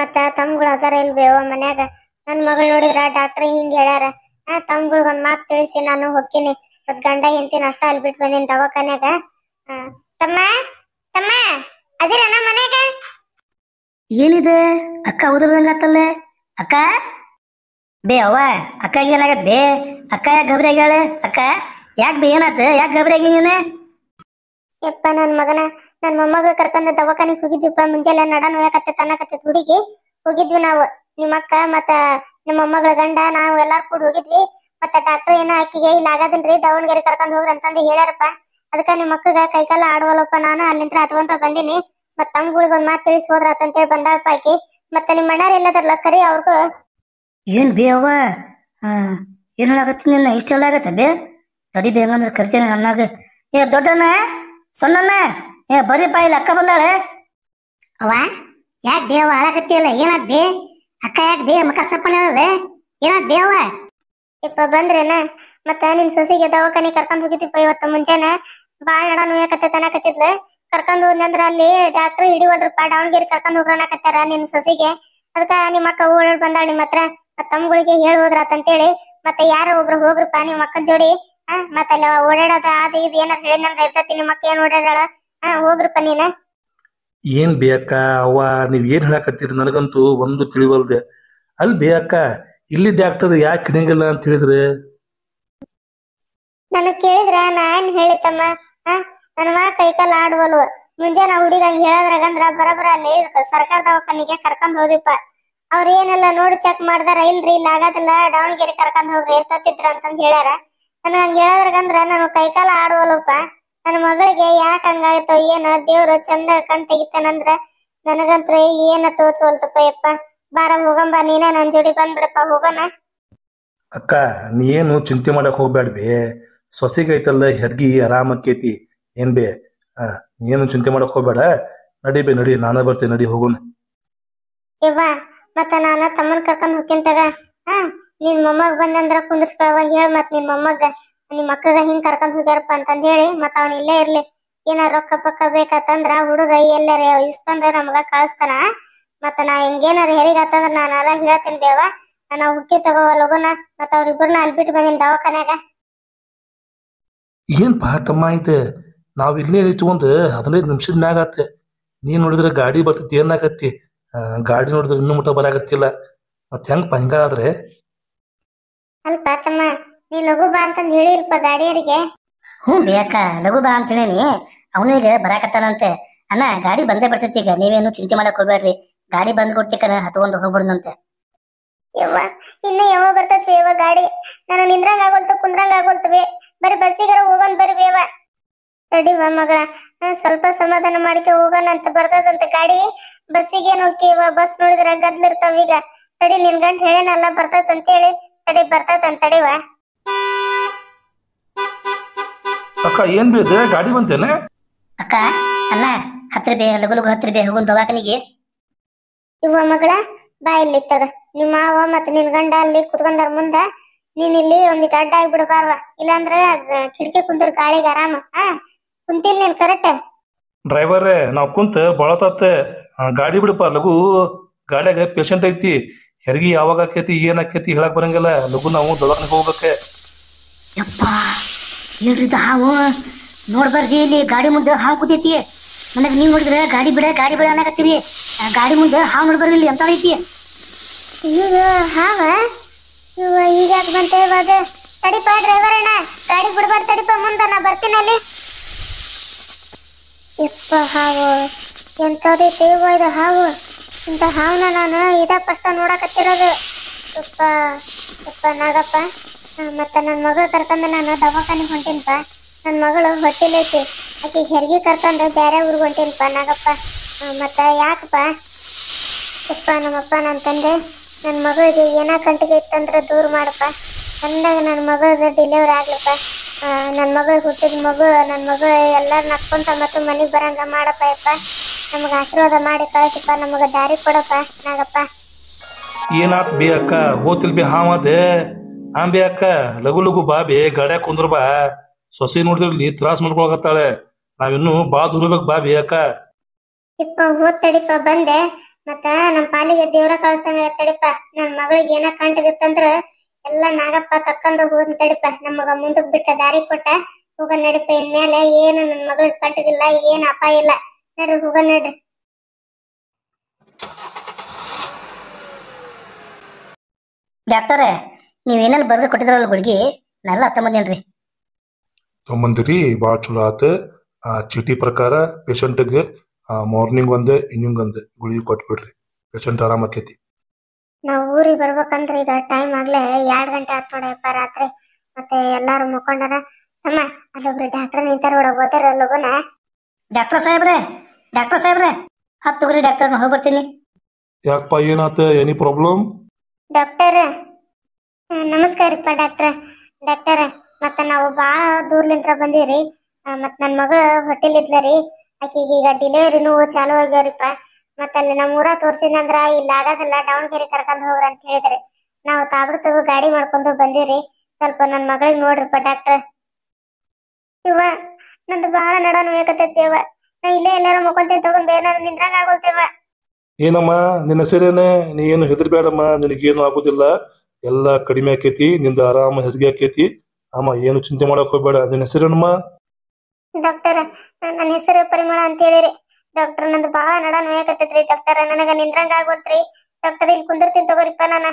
ಮತ್ತ ತಮ್ಗಳು ಅದಾರ ಇಲ್ವೇವ ಮನ್ಯಾಗ ನನ್ ಮಗಳು ನೋಡಿದ್ರ ಡಾಕ್ಟರ್ ಹಿಂಗ್ ಹೇಳ್ಯಾರ ಆ ತಮ್ಗಳಿಗೆ ಒಂದ್ ಮಾತು ತಿಳಿಸಿ ನಾನು ಹೊಕ್ಕಿನಿ ಮತ್ ಗಂಡ ಎಂತಿನ ಅಷ್ಟ ಅಲ್ಲಿ ಬಿಟ್ಟು ಬಂದಿನ ದವಾಖಾನ್ಯಾಗ ತಮ್ಮ ತಮ್ಮ ಅದಿರನ ಮನ್ಯಾಗ ಏನಿದೆ ಅಕ್ಕ ಉದ್ರದಂಗಾತಲ್ಲ ಅಕ್ಕ ಬೇ ಅವ್ವ ಅಕ್ಕ ಏನಾಗತ್ ಬೇ ಅಕ್ಕ ಯಾಕೆ ಗಬ್ರಿ ಅಕ್ಕ ಯಾಕೆ ಬೇ ಏನಾತ ಯಾಕೆ ಗಬ್ರಿ ಆಗಿ ನೀನು ಯಪ್ಪ ನನ್ನ ಮಗನ ನನ್ನ ಮೊಮ್ಮಗಳು ಕರ್ಕೊಂಡ ದವಾಖಾನಿಗೆ ಹೋಗಿದ್ವಿಪ್ಪ ಮುಂಜಾನೆ ನಡ ನೋಯಕತ್ತೈತೆ ಅನ್ನಕತ್ತೈತೆ ಹುಡುಗಿ ಹೋಗಿದ್ವಿ ನಾವು ನಿಮ್ಮ ಅಕ್ಕ ಮತ್ತ ನಿಮ್ಮ ಮೊಮ್ಮಗಳ ಗಂಡ ನಾವು ಎಲ್ಲಾರು ಕೂಡ ಹೋಗಿದ್ವಿ ಮತ್ತ ಡಾಕ್ಟರ್ ಏನೋ ಆಕಿಗೆ ಇಲ್ಲ ಆಗದಿಲ್ರಿ ದಾವಣಗೆರೆ ಕರ್ಕೊಂಡು ಹೋಗ್ರಿ ಅಂತಂದು ಹೇಳ್ಯಾರಪ್ಪ ಅದಕ್ಕ ನಿಮ್ಮ ಅಕ್ಕಗ ಕೈಕಾಲ ಆಡವಲ್ಲಪ್ಪ ನಾನು ಅಲ್ಲಿಂದ ಹತ್ಕೊಂತ ಬಂದಿನಿ ಮತ್ತ ತಮ್ಗಳಿಗೆ ಒಂದ್ ಮಾತು ತಿಳಿಸಿ ಹೋದ್ರ ಅಂತೇಳಿ ಬಂದಾಳಪ್ಪ ಆಕಿ ಮತ್ತ ನಿಮ್ಮ ಅಣ್ಣಾರ ಎಲ್ಲದರ್ಲ ಕರಿ ಅವ್ರಿಗೂ ಏನ್ ಬೇ ಅವ್ವ ಏನ್ ಹೇಳಾಕತ್ತಿ ನಿನ್ನ ಇಷ್ಟೆಲ್ಲ ಆಗತ್ತ ಬೇ ತಡಿ ಬೇಗಂದ್ರೆ ಕರಿತೇನೆ ಅಣ್ಣಾಗ ಏ ದೊಡ್ಡಣ್ಣ ಸೊನ್ನಣ್ಣ ಏ ಬರೀಪಾ ಇಲ್ಲಿ ಅಕ್ಕ ಬಂದಾಳೆ ಅವ ಯಾಕೆ ಬೇವ ಅಳಕತ್ತಿಯಲ್ಲ ಏನಾದ್ ಬೇ ಅಕ್ಕ ಯಾಕೆ ಬೇ ಮಕ್ಕ ಸಪ್ಪನೆ ಏನಾದ್ ಬೇವ ಇಪ್ಪ ಬಂದ್ರೇನ ಮತ್ತ ನಿನ್ ಸೊಸಿಗೆ ದವಾಖಾನೆ ಕರ್ಕೊಂಡ್ ಹೋಗಿದ್ದಿಪ್ಪ ಇವತ್ತು ಮುಂಜಾನೆ ಬಾಳ ಎಡ ನೋಯಕತ್ತೆ ತನಕತ್ತಿದ್ಲ ಕರ್ಕೊಂಡ್ ಹೋದ್ನಂದ್ರ ಅಲ್ಲಿ ಡಾಕ್ಟರ್ ಹಿಡಿವಲ್ರಪ್ಪ ದಾವಣಗೆರೆ ಕರ್ಕೊಂಡ್ ಹೋಗ್ರಣಕತ್ತಾರ ನಿನ್ ಸೊಸಿಗೆ ಅದಕ್ಕ ನಿಮ್ಮ ಅಕ್ಕ ಓಡಾಡ್ ಬಂದಾಳ ನಿಮ್ಮ ಹತ್ರ ತಮ್ಗಳಿಗೆ ಹೇಳಿ ಅಂತೇಳಿ ಮತ್ತೆ ಯಾರೋ ಒಬ್ರು ಹೋಗ್ರಪ್ಪ ನಿಮ್ಮ ಅಕ್ಕನ ಜೋಡಿ ಆ ಅಲ್ಲಿ ಓಡಾಡೋದ ಅದು ಇದು ಏನಾರ ಹೇಳಿದಂತ ಇರ್ತತಿ ನಿಮ್ಮ ಅಕ್ಕ ಏನ್ ಓಡಾಡಾಳ ಹಾ ಹೋಗ್ರಪ್ಪ ನೀನ ಏನ್ ಬೇ ಅಕ್ಕ ಅವ್ವ ನೀವ್ ಏನ್ ಹೇಳಕತ್ತೀರಿ ನನಗಂತೂ ಒಂದು ತಿಳಿವಲ್ದೆ ಅಲ್ಲಿ ಬೇ ಅಕ್ಕ ಇಲ್ಲಿ ಡಾಕ್ಟರ್ ಯಾಕೆ ಹಿಡಿಯಂಗಿಲ್ಲ ಅಂತ ಹೇಳಿದ್ರೆ ನನಗ್ ಕೇಳಿದ್ರ ನಾನ್ ಹೇಳಿತಮ್ಮ ಆ ನನ್ ಮಾ ಕೈ ಕಾಲ ಮುಂಜಾನೆ ಹುಡುಗ ಹೇಳದ್ರಾಗಂದ್ರ ಬರಬರ ಅಲ್ಲಿ ಸರ್ಕಾರದ ದವಾಖಾನಿಗೆ ಕರ್ಕೊಂಡ್ ಹೋದಿಪ್ಪ ಅವ್ರ ಏನೆಲ್ಲ ನೋಡಿ ಚೆಕ್ ಮಾಡ್ದಾರ ಇಲ್ರಿ ಇಲ್ಲ ಆಗೋದಿಲ್ಲ ದಾವಣಗೆರೆ ಕರ್ಕೊಂಡ್ ಹೋಗ್ರಿ ಎಷ್ಟೊತ್ತಿದ್ರ ಅಂತಂದ್ ಹೇಳ್ಯಾರ ನನಗೆ ಹಂಗೆ ಹೇಳದ್ರಗಂದ್ರ ನಾನು ಕೈಕಾಲ ಆಡುವಲ್ಲಪ್ಪ ನನ್ನ ಮಗಳಿಗೆ ಯಾಕ ಹಂಗಾಯ್ತೋ ಏನ ದೇವ್ರು ಚಂದ ಕಣ್ ತೆಗಿತಾನಂದ್ರ ನನಗಂತ್ರ ಏನ ತೋಚವಲ್ತಪ್ಪ ಯಪ್ಪ ಬಾರ ಹೋಗಂಬ ನೀನ ನನ್ನ ಜೋಡಿ ಬಂದ್ಬಿಡಪ್ಪ ಹೋಗೋಣ ಅಕ್ಕ ನೀ ಏನು ಚಿಂತೆ ಮಾಡಕ್ ಹೋಗ್ಬೇಡ್ಬಿ ಸೊಸೆಗೈತಲ್ಲ ಹೆರ್ಗಿ ಆರಾಮಕ್ಕೈತಿ ಏನ್ ಬೇ ಏನು ಚಿಂತೆ ಮಾಡಕ್ ಹೋಗ್ಬೇಡ ನಡಿ ಬೇ ನಡಿ ನಾನ ಬರ್ತೇನೆ ನಡಿ ಹೋಗೋಣ ಇವ ಮತ್ತ ನಾನ ತಮ್ಮನ್ ಕರ್ಕೊಂಡ್ ಹೋಗ್ತೀನಿ ತಗ ಹಾ ನಿನ್ ಮೊಮ್ಮಗ್ ಬಂದಂದ್ರ ಕುಂದರ್ಸ್ಕೊಳವ ಹೇಳ್ ಮತ್ ನಿನ್ ಮೊಮ್ಮಗ ನಿಮ್ ಅಕ್ಕಗ ಹಿಂಗ್ ಕರ್ಕೊಂಡ್ ಹೋಗ್ಯಾರಪ್ಪ ಅಂತಂದ್ ಹೇಳಿ ಮತ್ ಅವನ್ ಇಲ್ಲೇ ಇರ್ಲಿ ಏನಾರ ರೊಕ್ಕ ಪಕ್ಕ ಬೇಕಂದ್ರ ಹುಡುಗ ಎಲ್ಲಾರ ಇಸ್ಕೊಂಡ ನಮಗ ಕಳಿಸ್ತಾನ ಮತ್ತ ನಾ ಹಿಂಗೇನಾರ ಹೆರಿಗಾತಂದ್ರ ಅಲ್ಲ ಹೇಳ್ತೀನಿ ದೇವ ನಾನು ಹುಕ್ಕಿ ತಗೋ ಲಗುನ ಮತ್ತ ಅವ್ರಿಬ್ರನ್ನ ಅಲ್ಲಿ ಬಿಟ್ಟು ಬಂದಿನಿ ದವಾಖಾನ್ಯಾಗ ಏನ್ ಪಾತಮ್ಮ ಇದು ನಾವ್ ಇಲ್ಲೇ ಒಂದ್ ಹದಿನೈದು ನಿಮಿಷದ ಮ್ಯಾಗ ಆತ ನೀನ್ ನೋಡಿದ್ರೆ ಗಾಡಿ ಬರ್ತೈತಿ ಏನಾಗತ್ತಿ ಗಾಡಿ ನೋಡಿದ್ರೆ ಇನ್ನೂ ಮುಟ್ಟ ಬರಾಗತ್ತಿಲ್ಲ ಮತ್ತೆ ಹೆಂಗಪ್ಪ ಹಿಂಗಾದ್ರೆ ಅಲ್ಪ ತಮ್ಮ ನೀ ಲಘು ಬಾ ಅಂತಂದ್ ಹೇಳಿಲ್ಪ ಗಾಡಿಯರಿಗೆ ಹ್ಞೂ ಬೇಕಾ ಅಕ್ಕ ಲಘು ಬಾ ಅಂತ ಹೇಳೇನಿ ಅವನು ಈಗ ಬರಾಕತ್ತಾನಂತೆ ಅಣ್ಣ ಗಾಡಿ ಬಂದೇ ಬರ್ತೈತಿ ಈಗ ನೀವೇನು ಚಿಂತೆ ಮಾಡಕ್ ಹೋಗ್ಬೇಡ್ರಿ ಗಾಡಿ ಬಂದ್ ಕೊಡ್ತಿಕ್ಕನ ಹತ್ಕೊಂಡು ಹೋಗ್ಬಿಡ್ದಂತೆ ಯವ್ವ ಇನ್ನ ಯಾವ ಬರ್ತೈತಿ ಯವ್ವ ಗಾಡಿ ನಾನು ನಿಂದ್ರಂಗ ಆಗೋಲ್ತ ಕುಂದ್ರಂಗ ಆಗೋಲ್ತವೆ ಬರೀ ಬಸ್ಸಿಗಾರ ಹೋಗೋಣ ಬರ್ರಿ ಯವ್ವ ತಡಿವ ಮಗಳ ಸ್ವಲ್ಪ ಸಮಾಧಾನ ಮಾಡ್ಕೆ ಹೋಗೋಣ ಅಂತ ಬರ್ತದಂತ ಗಾಡಿ ಬಸ್ಸಿಗೆ ಏನೋ ಬಸ್ ನೋಡಿದ್ರೆ ಗದ್ಲಿರ್ತಾವ ಈಗ ತಡಿ ನಿನ್ ಗಂಟ್ ಹೇಳೇನಲ್ಲ ಅಂತ ಹೇಳಿ ತಡಿ ಅಂತ ತಡಿವ ಅಕ್ಕ ಏನ್ ಬೇಕು ಗಾಡಿ ಬಂತೇನೆ ಅಕ್ಕ ಅಲ್ಲ ಹತ್ರ ಬೇ ಲಗುಲಗು ಹತ್ರ ಬೇ ಹೋಗುನ್ ದೊಗಾಕನಿಗೆ ಇವ ಮಗಳ ಬಾ ಇಲ್ಲಿ ತಗ ನಿಮ್ಮ ಮಾವ ಮತ್ತ ನಿನ್ ಗಂಡ ಅಲ್ಲಿ ಕುತ್ಕೊಂಡಾರ ಮುಂದ ನೀನ್ ಇಲ್ಲಿ ಒಂದಿಟ್ ಅಡ್ಡ ಆಗ್ಬಿಡು ಬಾರ್ವ ಇಲ್ಲಾಂದ್ರ ಕಿಟಕಿ ಕುಂತಿರ್ ಗಾಳಿಗೆ ಆರಾಮ ಆ ಕುಂತಿಲ್ ನೀನ್ ಕರೆಕ್ಟ್ ಡ್ರೈವರ್ ನಾವ್ ಕುಂತ ಬಳತತ್ತೆ ಗಾಡಿ ಬಿಡಪ್ಪ ಲಗು ಗಾಡಿಯಾಗ ಪೇಷಂಟ್ ಐತಿ ಹೆರಿಗೆ ಯಾವಾಗ ಆಕೇತಿ ಏನ್ ಆಕೇತಿ ಹೇಳಕ್ ಬರಂಗಿಲ್ಲ ಲಗು ನಾವು ದವಾಖಾನೆಗೆ ಹೋಗ್ಬೇಕೆ ಯಪ್ಪ ಹೇಳ್ರಿ ಹಾವು ನೋಡ್ಬಾರ್ಜಿ ಇಲ್ಲಿ ಗಾಡಿ ಮುಂದೆ ಹಾವು ಕೂತೈತಿ ನನಗೆ ನೀವು ನೋಡಿದ್ರೆ ಗಾಡಿ ಬಿಡ ಗಾಡಿ ಬಿಡ ಅನ್ನಕತ್ತೀರಿ ಗಾಡಿ ಮುಂದೆ ಹಾವು ನೋಡ್ಬಾರ್ದು ಇಲ್ಲಿ ಎಂತ ಐತಿ ಇವ ಹಾವ ಇವ ಈಗ ಯಾಕ್ ಬಂತೆ ಇವಾಗ ತಡಿಪ ಡ್ರೈವರ್ ಅಣ್ಣ ಗಾಡಿ ಬಿಡ್ಬಾರ್ದು ತಡಿಪ ಮುಂದೆ ನಾ ಬರ್ತೀನಿ ಅಲ್ಲಿ ಯಪ್ಪ ಹಾವು ಎಂತದೈತಿ ಇವ ಇದು ಹಾವು ಇಂತ ಹಾವನ ನಾನು ಇದ ಫಸ್ಟ್ ನೋಡಕತ್ತಿರೋದು ಸ್ವಲ್ಪ ಅಪ್ಪ ನಾಗಪ್ಪ ಮತ್ತು ನನ್ನ ಮಗಳು ಕರ್ಕೊಂಡು ನಾನು ದವಾಖಾನೆಗೆ ಹೊಂಟಿನಪ್ಪ ನನ್ನ ಮಗಳು ಹೊಟ್ಟಿಲೈತಿ ಆಕೆ ಹೆರಿಗೆ ಕರ್ಕೊಂಡು ಬೇರೆ ಊರಿಗೆ ಹೊಂಟಿನಪ್ಪ ನಾಗಪ್ಪ ಮತ್ತು ಯಾಕಪ್ಪ ಅಪ್ಪ ನಮ್ಮಪ್ಪ ನನ್ನ ತಂದೆ ನನ್ನ ಮಗಳಿಗೆ ಏನೋ ಕಂಟಿಗೆ ಇತ್ತಂದ್ರೆ ದೂರ ಮಾಡಪ್ಪ ಅಂದಾಗ ನನ್ನ ಮಗಳದು ಡಿಲಿವರಿ ಆಗ್ಲಪ್ಪ ನನ್ನ ಮಗಳು ಹುಟ್ಟಿದ ಮಗು ನನ್ನ ಮಗ ಎಲ್ಲರೂ ನಕ್ಕೊಂತ ಮತ್ತು ಮನೆಗೆ ಬರಂಗ ಮಾಡಪ್ಪ ಯಪ್ಪ ನಮಗ ಆಶೀರ್ವಾದ ಮಾಡಿ ಕಳಿಸಪ್ಪ ನಮಗ ದಾರಿ ಕೊಡಪ್ಪ ನಾಗಪ್ಪ ಏನಾತ್ ಬಿ ಅಕ್ಕ ಹೋತಿಲ್ ಬಿ ಹಾವದೆ ಹಾಂ ಅಕ್ಕ ಲಘು ಲಘು ಬಾ ಬಿ ಗಡ ಕುಂದ್ರು ಬಾ ಸೊಸೆ ನೋಡಿದ್ರಲ್ಲಿ ತ್ರಾಸ್ ಮಾಡ್ಕೊಳಕತ್ತಾಳೆ ನಾವಿನ್ನು ಬಾ ಬೇಕು ಬಾ ಬಿ ಅಕ್ಕ ಇಪ್ಪ ಹೋತಡಿಪ್ಪ ಬಂದೆ ಮತ್ತ ನಮ್ ಪಾಲಿಗೆ ದೇವ್ರ ಕಳ್ಸಂಗ ತಡಿಪ ನನ್ ಮಗಳಿಗೆ ಏನ ಕಂಟಗತ್ತಂದ್ರ ಎಲ್ಲ ನಾಗಪ್ಪ ತಕ್ಕಂದು ಹೋದ್ ತಡಿಪ ನಮಗ ಮುಂದಕ್ ಬಿಟ್ಟ ದಾರಿ ಕೊಟ್ಟ ಹೋಗ ನಡಿಪ ಇನ್ಮೇಲೆ ಏನು ನನ್ನ ಮಗಳಿಗೆ ಕಂಟಗಿಲ್ಲ ಏನ್ ಅಪಾಯ ಇಲ್ಲ ಡಾಕ್ಟರ್ ಹೋಗೋಣ ನಡ್ರಿ ಡಾಕ್ಟರೇ ಬರೆದು ಕೊಟ್ಟಿದ್ರಲ್ಲ ಗುಳಿಗೆ ನಾನೆಲ್ಲ ಹತ್ತ ಬಂದೇನ್ರಿ ತೊಂಬಂದಿರಿ ಚಲೋ ಆತು ಆ ಚೀಟಿ ಪ್ರಕಾರ ಪೇಷಂಟ್ಗೆ ಮಾರ್ನಿಂಗ್ ಒಂದು ಇನ್ನಿಂಗ್ ಒಂದು ಗುಳಿಗೆ ಕೊಟ್ಬಿಡ್ರಿ ಪೇಷಂಟ್ ಆರಾಮ ಆಕೈತಿ ನಾವು ಊರಿಗೆ ಬರ್ಬೇಕಂದ್ರೆ ಈಗ ಟೈಮ್ ಆಗ್ಲೇ ಎರಡ್ ಗಂಟೆ ಆತ್ ನೋಡಪ್ಪ ರಾತ್ರಿ ಮತ್ತೆ ಎಲ್ಲಾರು ಮುಖಂಡರ ಅಮ್ಮ ಅಲ್ಲೊಬ್ರು ಡಾಕ್ಟರ್ ನಿಂತಾರ ಒಳಗೆ ಡಾಕ್ಟರ್ ಸಾಹೇಬ್ರೆ ಡಾಕ್ಟರ್ ಸಾಹೇಬ್ರೆ ಹತ್ತು ತಗೋರಿ ಡಾಕ್ಟರ್ ಹೋಗಿ ಬರ್ತೀನಿ ಯಾಕಪ್ಪ ಏನಾತ ಎನಿ ಪ್ರಾಬ್ಲಮ್ ಡಾಕ್ಟರ್ ನಮಸ್ಕಾರಪ್ಪ ಡಾಕ್ಟರ್ ಡಾಕ್ಟರ್ ಮತ್ತೆ ನಾವು ಬಾಳ ದೂರ್ಲಿಂತ್ರ ಬಂದೀವ್ರಿ ಮತ್ತ ನನ್ನ ಮಗಳ ಹೋಟೆಲ್ ಇದ್ಲರಿ ಆಕಿಗೆ ಈಗ ಡಿಲಿವರಿ ನೋವು ಚಾಲು ಆಗ್ಯಾವ್ರಿಪ್ಪ ಮತ್ತ ಅಲ್ಲಿ ನಮ್ಮ ಊರ ತೋರಿಸಿದಂದ್ರ ಇಲ್ಲಿ ಡೌನ್ ದಾವಣಗೆರೆ ಕರ್ಕೊಂಡ್ ಹೋಗ್ರ ಅಂತ ಹೇಳಿದ್ರಿ ನಾವು ತಾಬಡ ತಗೋ ಗಾಡಿ ಮಾಡ್ಕೊಂಡು ಬಂದೀವ್ರಿ ಸ್ವಲ್ಪ ನನ್ನ ಮಗಳಿಗೆ ನೋಡ್ರಿಪ್ಪ ಡಾಕ್ಟರ್ ಇವ ನಂದು ಬಹಳ ನಡ ನೋಯಕತ್ತೈತಿ ಇಲ್ಲೇ ಎಲ್ಲಾರ ತಗೊಂಡ್ ಬೇರೆ ನಿಂದ್ರಾಗ ಆಗೋಲ್ತೇವ ಏನಮ್ಮ ನಿನ್ನ ಸೇರೇನೆ ನೀ ಏನು ಹೆದರ್ಬೇಡಮ್ಮ ನಿನಗೇನು ಆಗುದಿಲ್ಲ ಎಲ್ಲ ಕಡಿಮೆ ಆಕೇತಿ ನಿಂದ ಆರಾಮ ಹೆರಿಗೆ ಆಕೇತಿ ಅಮ್ಮ ಏನು ಚಿಂತೆ ಮಾಡಕ್ ಹೋಗ್ಬೇಡ ನಿನ್ನ ಹೆಸರೇನಮ್ಮ ಡಾಕ್ಟರ್ ನನ್ನ ಹೆಸರು ಪರಿಮಳ ಅಂತ ಹೇಳಿರಿ ಡಾಕ್ಟರ್ ನಂದು ಬಹಳ ನಡ ನೋಯಕತ್ತೈತ್ರಿ ಡಾಕ್ಟರ್ ನನಗ ನಿಂದ್ರಂಗ ಆಗೋತ್ರಿ ಡಾಕ್ಟರ್ ಇಲ್ಲಿ ಕುಂದಿರ್ತೀನಿ ತಗೋರಿಪ್ಪ ನಾನು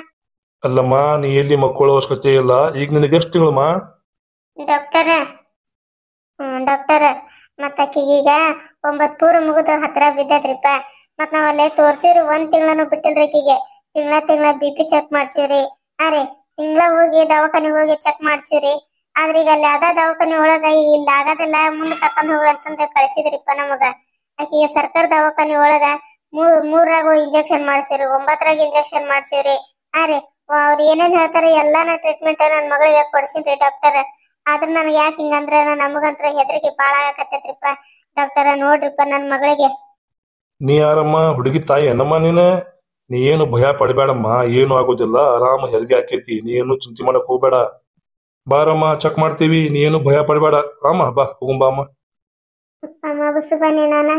ಅಲ್ಲಮ್ಮ ನೀ ಎಲ್ಲಿ ಮಕ್ಕಳ ಅವಶ್ಯಕತೆ ಇಲ್ಲ ಈಗ ನಿನಗೆ ಎಷ್ಟು ತಿಂಗಳಮ್ಮ ಡಾಕ್ಟರ್ ಡಾಕ್ಟರ್ ಮತ್ತ ಅಕ್ಕಿಗೀಗ ಒಂಬತ್ ಪೂರ ಮುಗಿದ ಹತ್ರ ಬಿದ್ದದ್ರಿಪ್ಪ ಮತ್ ನಾವಲ್ಲೇ ತೋರ್ಸಿರಿ ಒಂದ್ ತಿಂಗ್ಳನು ಬಿಟ್ಟಿಲ್ರಿ ಅಕ್ಕಿಗೆ ತಿಂಗಳ ತಿಂಗಳ ಬಿ ಪಿ ಚೆಕ್ ಮಾಡ್ಸಿವ್ರಿ ಅರೆ ತಿಂಗಳ ಹೋಗಿ ದವಾಖಾನೆ ಹೋಗಿ ಚೆಕ್ ಮಾಡ್ಸಿವ್ರಿ ಆದ್ರೆ ಈಗ ಅಲ್ಲಿ ಅದ ದವಾಖಾನೆ ಒಳಗ ಈಗ ಇಲ್ಲಿ ಆಗದೆಲ್ಲ ಮುಂದೆ ಕರ್ಕೊಂಡ್ ಹೋಗ್ರಿ ಅಂತಂದ ಕಳ್ಸಿದ್ರಿಪ್ಪ ನಮಗ ಆಕಿಗೆ ಸರ್ಕಾರ ದವಾಖಾನೆ ಒಳಗ ಮೂರ್ ಮೂರಾಗ ಇಂಜೆಕ್ಷನ್ ಮಾಡ್ಸಿವ್ರಿ ಒಂಬತ್ತರಾಗ ಇಂಜೆಕ್ಷನ್ ಮಾಡ್ಸಿವ್ರಿ ಅರೆ ಅವ್ರ ಏನೇನ್ ಹೇಳ್ತಾರ ಎಲ್ಲಾನ ಟ್ರೀಟ್ಮೆಂಟ್ ನನ್ ಮಗಳಿಗೆ ಕೊಡ್ಸಿದ್ರಿ ಡಾಕ್ಟರ್ ಆದ್ರೆ ನನಗೆ ಯಾಕೆ ಹಿಂಗಂದ್ರೆ ನಮಗಂತ್ರ ಹೆದರಿಕೆ ಭಾಳ ಆಗಕತ್ತೈತ್ರಿಪ್ಪ ಡಾಕ್ಟರ ನೋಡ್ರಿಪ್ಪ ನನ್ನ ಮಗಳಿಗೆ ನೀ ಯಾರಮ್ಮ ಹುಡುಗಿ ತಾಯಿ ಏನಮ್ಮ ನೀನು ನೀ ಏನು ಭಯ ಪಡಬೇಡಮ್ಮ ಏನು ಆಗೋದಿಲ್ಲ ಆರಾಮ ಹೆರಿಗೆ ಆಕೈತಿ ನೀ ಏನು ಚಿಂತೆ ಮಾಡಕ್ ಹೋಗ್ಬೇಡ ಬಾರಮ್ಮ ಚೆಕ್ ಮಾಡ್ತೀವಿ ನೀ ಏನು ಭಯ ಪಡಬೇಡ ಅಮ್ಮ ಬಾ ಹೋಗುಂಬಾ ಅಮ್ಮ ಅಮ್ಮ ಬಸುಬಾನಿ ನಾನ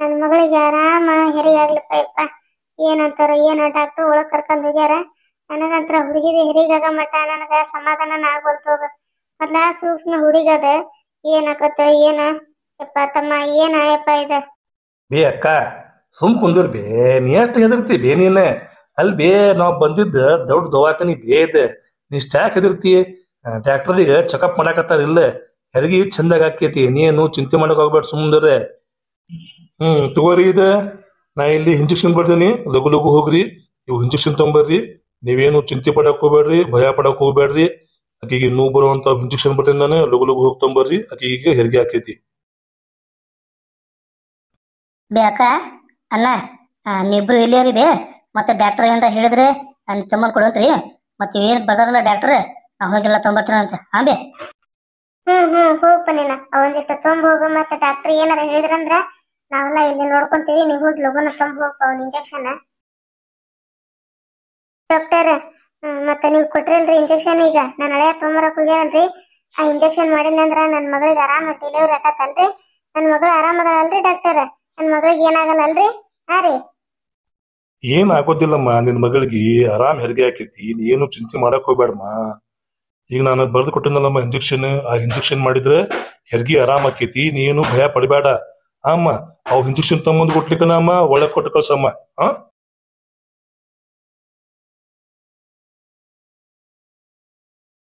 ನನ್ನ ಮಗಳಿಗೆ ಆರಾಮ ಹೆರಿಗೆ ಆಗ್ಲಪ್ಪ ಯಪ್ಪ ಏನಂತಾರ ಏನ ಡಾಕ್ಟರ್ ಒಳಗ್ ಕರ್ಕೊಂಡ್ ಹೋಗ್ಯಾರ ನನಗಂತ್ರ ಹುಡುಗಿದ ಹೆರಿಗಾಗ ಮಟ್ಟ ನನಗ ಸಮಾಧಾನ ಆಗ್ವಲ್ತು ಸೂಕ್ಷ್ಮ ಹುಡುಗದ ಏನ ತಮ್ಮ ಏನ ಇದ ಬೇ ಅಕ್ಕ ಸುಮ್ ಕುಂದಿರ್ ಬೇ ನೀ ಅಷ್ಟು ಹೆದರ್ತಿ ಬೇ ನೀನ ಅಲ್ಲಿ ಬೇ ನಾವ್ ಬಂದಿದ್ದ ದೊಡ್ಡ ದವಾಖಾನಿ ಬೇ ಇದೆ ನೀ ಸ್ಟ್ಯಾಕ್ ಹೆದರ್ತಿ ಡಾಕ್ಟರಿಗೆ ಚೆಕಪ್ ಮಾಡಾಕತ್ತಾರ ಇಲ್ಲ ಹೆರಿಗೆ ಚಂದಾಗ ಆಕೇತಿ ನೀನು ಚಿಂತೆ ಮಾಡಕ್ ಹೋಗ್ಬೇಡ ಸುಮ್ಮನೆ ಹ್ಮ್ ತಗೋರಿ ಇದ ನಾ ಇಲ್ಲಿ ಇಂಜೆಕ್ಷನ್ ಬರ್ತೀನಿ ಲಘು ಲಘು ಹೋಗ್ರಿ ನೀವು ಇಂಜೆಕ್ಷನ್ ತಗೊಂಬರ್ರಿ ನೀವೇನು ಚಿಂತೆ ಪಡಕ್ ಹೋಗ್ಬೇಡ್ರಿ ಭಯ ಪಡಕ್ ಹೋಗ್ಬೇಡ್ರಿ ಆಕಿಗೆ ನೋವು ಬರುವಂತ ಇಂಜೆಕ್ಷನ್ ಬರ್ತೇನೆ ನಾನು ಲಗು ಲಗು ಹೋಗ್ತಂಬರ್ರಿ ಬರ್ರಿ ಆಕಿಗೆ ಹೆರಿಗೆ ಆಕೈತಿ ಬೇ ಅಕ್ಕ ಅಣ್ಣ ನೀವಿಬ್ರು ಇಲ್ಲಿಯರಿ ಬೇ ಮತ್ತೆ ಡಾಕ್ಟರ್ ಏನಾರ ಹೇಳಿದ್ರೆ ನಾನು ಚಮ್ಮನ್ ಕೊಡೋತ್ರಿ ಮತ್ತೆ ಏನ್ ಬರ್ತಾರಲ್ಲ ಡಾಕ್ಟರ್ ನಾವು ಹೋಗಿಲ್ಲ ತೊಂಬರ್ತೀನಿ ಅಂತ ಹಾ ಬೇ ಹ್ಮ್ ಹ್ಮ್ ಹೋಗಪ್ಪ ನೀನ ಅವಂದಿಷ್ಟ ತುಂಬ ಹೋಗು ಮತ್ತೆ ಡಾಕ್ಟರ್ ಏನಾರ ಅಂದ್ರ ನಾವೆಲ್ಲ ಇಲ್ಲಿ ನೋಡ್ಕೊಂತೀವಿ ನೀವು ಹೋಗಿ ಲಗುನ ತುಂಬ ಹೋಗ ಅವ್ನ ಇಂಜೆಕ್ಷನ್ ಡಾಕ್ಟರ್ ಮತ್ತೆ ನೀವು ಕೊಟ್ರಿಲ್ರಿ ಇಂಜೆಕ್ಷನ್ ಈಗ ನನ್ನ ಹಳೆ ಅಪ್ಪ ಮರಕ್ಕೆ ಆ ಇಂಜೆಕ್ಷನ್ ಅಂದ್ರ ನನ್ನ ಮಗಳಿಗೆ ಆರಾಮ ಡೆಲಿವರಿ ಆಕತ್ತಲ್ರಿ ನನ್ನ ಮಗಳು ಆರಾಮ ಅಲ್ರಿ ಡಾಕ್ಟರ್ ನನ್ನ ಮಗಳಿಗೆ ಏನಾಗಲ್ಲಲ್ರಿ ಹಾ ರೀ ಏನ್ ಆಗೋದಿಲ್ಲಮ್ಮ ನಿನ್ ಮಗಳಿಗೆ ಆರಾಮ್ ಹೆರಿಗೆ ಹಾಕೈತಿ ಏನು ಚಿಂತೆ ಮಾಡಕ್ ಹೋಗ್ಬೇಡಮ್ಮ ಈಗ ನಾನು ಬರೆದು ಕೊಟ್ಟಿನಲ್ಲಮ್ಮ ಇಂಜೆಕ್ಷನ್ ಆ ಇಂಜೆಕ್ಷನ್ ಮಾಡಿದ್ರೆ ಹೆರಿಗೆ ಆರಾಮ್ ಆಕೈತಿ ನೀನು ಭಯ ಪಡಬೇಡ ಅಮ್ಮ ಅವ್ ಇಂಜೆಕ್ಷನ್ ತಮ್ಮ ಕೊಟ್ಲಿಕ್ಕ ಅಮ್ಮ ಒಳಗ್ ಕೊಟ್ಟು ಕಳ್ಸಮ್ಮ ಹಾ